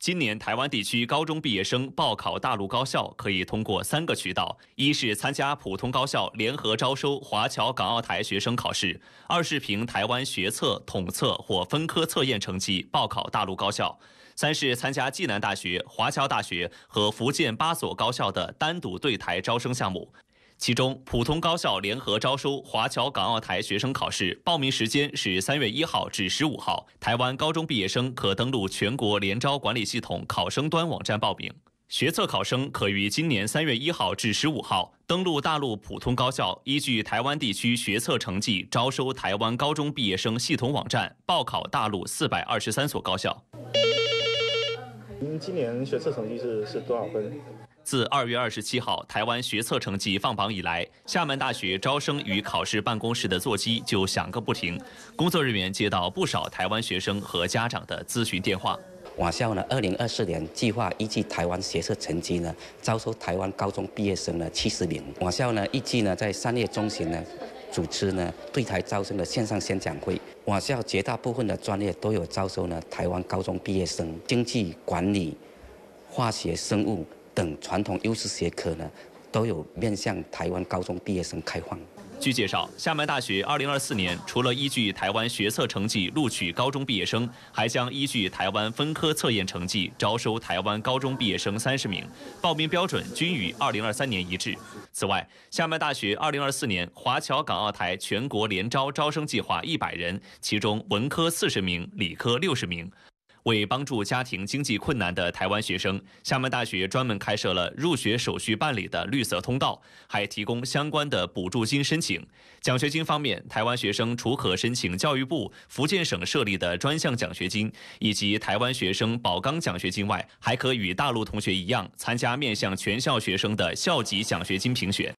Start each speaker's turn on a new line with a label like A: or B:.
A: 今年，台湾地区高中毕业生报考大陆高校，可以通过三个渠道：一是参加普通高校联合招收华侨港澳台学生考试；二是凭台湾学测统测或分科测验成绩报考大陆高校；三是参加暨南大学、华侨大学和福建八所高校的单独对台招生项目。其中，普通高校联合招收华侨港澳台学生考试报名时间是三月一号至十五号。台湾高中毕业生可登录全国联招管理系统考生端网站报名。学测考生可于今年三月一号至十五号登录大陆普通高校，依据台湾地区学测成绩招收台湾高中毕业生系统网站报考大陆四百二十三所高校。您今年学测成绩是是多少分？自二月二十七号台湾学测成绩放榜以来，厦门大学招生与考试办公室的座机就响个不停，工作人员接到不少台湾学生和家长的咨询电话。
B: 我校呢，二零二四年计划依据台湾学测成绩呢，招收台湾高中毕业生呢七十名。我校呢，预计呢，在三月中旬呢，主持呢对台招生的线上宣讲会。我校绝大部分的专业都有招收呢台湾高中毕业生，经济管理、化学生物。等传统优势学科呢，都有面向台湾高中毕业生开放。
A: 据介绍，厦门大学2024年除了依据台湾学测成绩录取高中毕业生，还将依据台湾分科测验成绩招收台湾高中毕业生三十名，报名标准均与2023年一致。此外，厦门大学2024年华侨港澳台全国联招招生计划一百人，其中文科四十名，理科六十名。为帮助家庭经济困难的台湾学生，厦门大学专门开设了入学手续办理的绿色通道，还提供相关的补助金申请。奖学金方面，台湾学生除可申请教育部、福建省设立的专项奖学金，以及台湾学生保纲奖学金外，还可与大陆同学一样参加面向全校学生的校级奖学金评选。